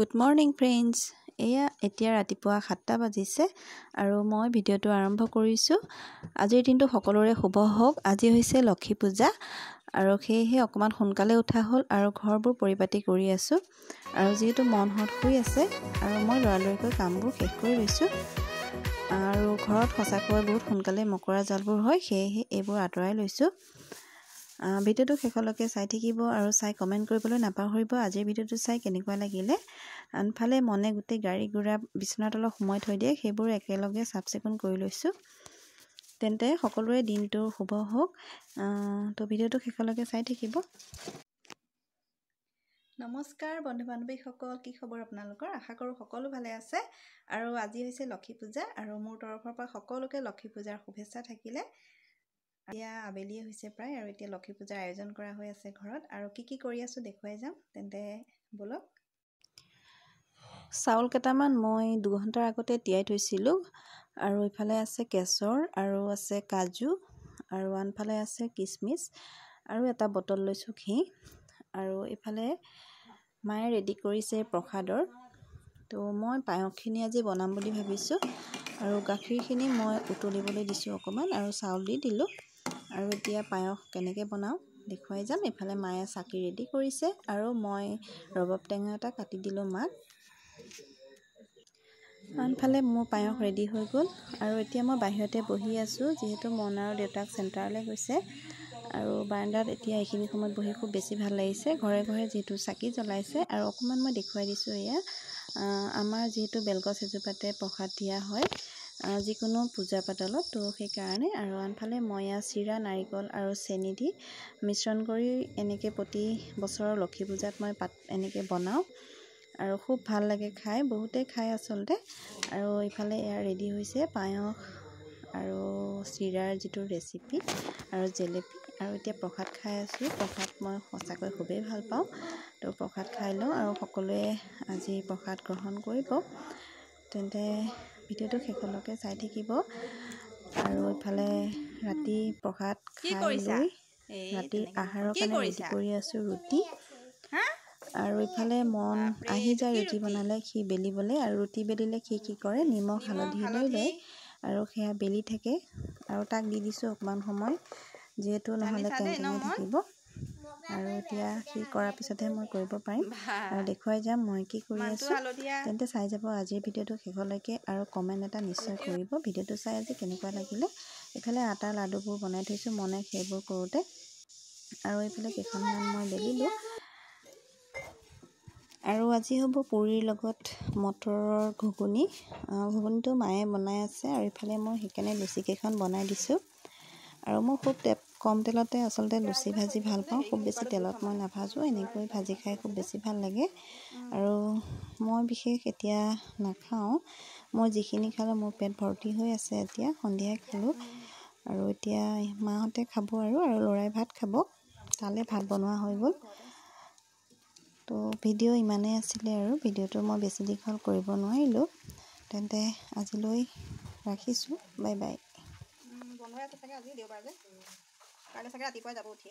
good morning friends এয়া এতিয়া ৰাতিপুৱা সাতটা বাজিছে আৰু মই ভিডিঅ'টো আৰম্ভ কৰিছোঁ আজিৰ দিনটো সকলোৰে শুভ হওক আজি হৈছে লক্ষী পূজা আৰু সেয়েহে অকণমান সোনকালে উঠা হ'ল আৰু ঘৰবোৰ পৰিপাটি কৰি আছোঁ আৰু যিহেতু মন হঠ শুই আছে আৰু মই লৰালৰিকৈ কামবোৰ শেষ কৰি লৈছোঁ আৰু ঘৰত সঁচাকৈ বহুত সোনকালে মকৰা জালবোৰ হয় সেয়েহে এইবোৰ আঁতৰাই লৈছোঁ ভিডিঅ'টো শেষলৈকে চাই থাকিব আৰু চাই কমেণ্ট কৰিবলৈ নাপাহৰিব আজিৰ ভিডিঅ'টো চাই কেনেকুৱা লাগিলে আনফালে মনে গোটেই গাড়ী গুড়া বিচনাত অলপ সোমাই থৈ দিয়ে সেইবোৰ একেলগে চাফ চিকুণ কৰি লৈছোঁ তেন্তে সকলোৰে দিনটো শুভ হওক তো ভিডিঅ'টো শেষলৈকে চাই থাকিব নমস্কাৰ বন্ধু বান্ধৱীসকল কি খবৰ আপোনালোকৰ আশা কৰোঁ সকলো ভালে আছে আৰু আজি হৈছে লক্ষী পূজা আৰু মোৰ তৰফৰ পৰা সকলোকে লক্ষী পূজাৰ শুভেচ্ছা থাকিলে এতিয়া আবেলি হৈছে প্ৰায় আৰু এতিয়া লক্ষী পূজাৰ আয়োজন কৰা হৈ আছে ঘৰত আৰু কি কি কৰি আছোঁ দেখুৱাই যাম তেন্তে বোলক চাউল কেইটামান মই দুঘণ্টাৰ আগতে তিয়াই থৈছিলোঁ আৰু ইফালে আছে কেচৰ আৰু আছে কাজু আৰু আনফালে আছে কিচমিচ আৰু এটা বটল লৈছোঁ ঘি আৰু ইফালে মায়ে ৰেডি কৰিছে প্ৰসাদৰ তো মই পায়সখিনি আজি বনাম বুলি ভাবিছোঁ আৰু গাখীৰখিনি মই উতলিবলৈ দিছোঁ অকণমান আৰু চাউল দি দিলোঁ আৰু এতিয়া পায়স কেনেকৈ বনাওঁ দেখুৱাই যাম এইফালে মায়ে চাকি ৰেডি কৰিছে আৰু মই ৰবাব টেঙা এটা কাটি দিলোঁ মাক আনফালে মোৰ পায়স ৰেডি হৈ গ'ল আৰু এতিয়া মই বাহিৰতে বহি আছোঁ যিহেতু মন আৰু দেউতাক চেণ্টাৰলৈ গৈছে আৰু বাৰাণ্ডাত এতিয়া এইখিনি সময়ত বহি খুব বেছি ভাল লাগিছে ঘৰে ঘৰে যিহেতু চাকি জ্বলাইছে আৰু অকণমান মই দেখুৱাই দিছোঁ এয়া আমাৰ যিহেতু বেলগছ এজোপাতে প্ৰসাদ দিয়া হয় যিকোনো পূজা পাতলত তো সেইকাৰণে আৰু আনফালে ময়া চিৰা নাৰিকল আৰু চেনি দি মিশ্ৰণ কৰি এনেকৈ প্ৰতি বছৰৰ লক্ষী পূজাত মই পাত এনেকৈ বনাওঁ আৰু খুব ভাল লাগে খাই বহুতে খায় আচলতে আৰু ইফালে এয়া ৰেডি হৈছে পায়স আৰু চিৰাৰ যিটো ৰেচিপি আৰু জেলেপি আৰু এতিয়া প্ৰসাদ খাই আছোঁ প্ৰসাদ মই সঁচাকৈ খুবেই ভাল পাওঁ তো প্ৰসাদ খাই লওঁ আৰু সকলোৱে আজি প্ৰসাদ গ্ৰহণ কৰিব তেন্তে ভিডিঅ'টো শেষলৈকে চাই থাকিব আৰু ইফালে ৰাতি প্ৰসাদ ৰাতি আহাৰৰ কাৰণে ৰেডি কৰি আছো ৰুটি আৰু ইফালে মন আহি যায় ৰুটি বনালে সি বেলিবলৈ আৰু ৰুটি বেলিলে সি কি কৰে নিমখ হালধি লৈ লয় আৰু সেয়া বেলি থাকে আৰু তাক দি দিছোঁ অকণমান সময় যিহেতু নহ'লে টেঙা থাকিব আৰু এতিয়া সি কৰাৰ পিছতহে মই কৰিব পাৰিম আৰু দেখুৱাই যাম মই কি কৰি আছোঁ তেন্তে চাই যাব আজিৰ ভিডিঅ'টো শেষলৈকে আৰু কমেণ্ট এটা নিশ্চয় কৰিব ভিডিঅ'টো চাই আজি কেনেকুৱা লাগিলে এইফালে আটা লাডুবোৰ বনাই থৈছোঁ মনে সেইবোৰ কৰোঁতে আৰু এইফালে কেইখনমান মই বেলিলোঁ আৰু আজি হ'ব পুৰিৰ লগত মটৰৰ ঘুগুনি ঘুগুনিটো মায়ে বনাই আছে আৰু ইফালে মই সেইকাৰণে লুচিকেইখন বনাই দিছোঁ আৰু মই খুব তে কম তেলতে আচলতে লুচি ভাজি ভাল পাওঁ খুব বেছি তেলত মই নাভাজোঁ এনেকৈ ভাজি খাই খুব বেছি ভাল লাগে আৰু মই বিশেষ এতিয়া নাখাওঁ মই যিখিনি খালোঁ মোৰ পেট ভৰ্তি হৈ আছে এতিয়া সন্ধিয়াই খালোঁ আৰু এতিয়া মাহঁতে খাব আৰু আৰু ল'ৰাই ভাত খাব তালৈ ভাত বনোৱা হৈ গ'ল তো ভিডিঅ' ইমানেই আছিলে আৰু ভিডিঅ'টো মই বেছি দীঘল কৰিব নোৱাৰিলোঁ তেন্তে আজিলৈ ৰাখিছোঁ বাই বাই আছে চাগে আজি দেওবাৰ যে কাইলৈ চাগে ৰাতিপুৱাই যাব উঠি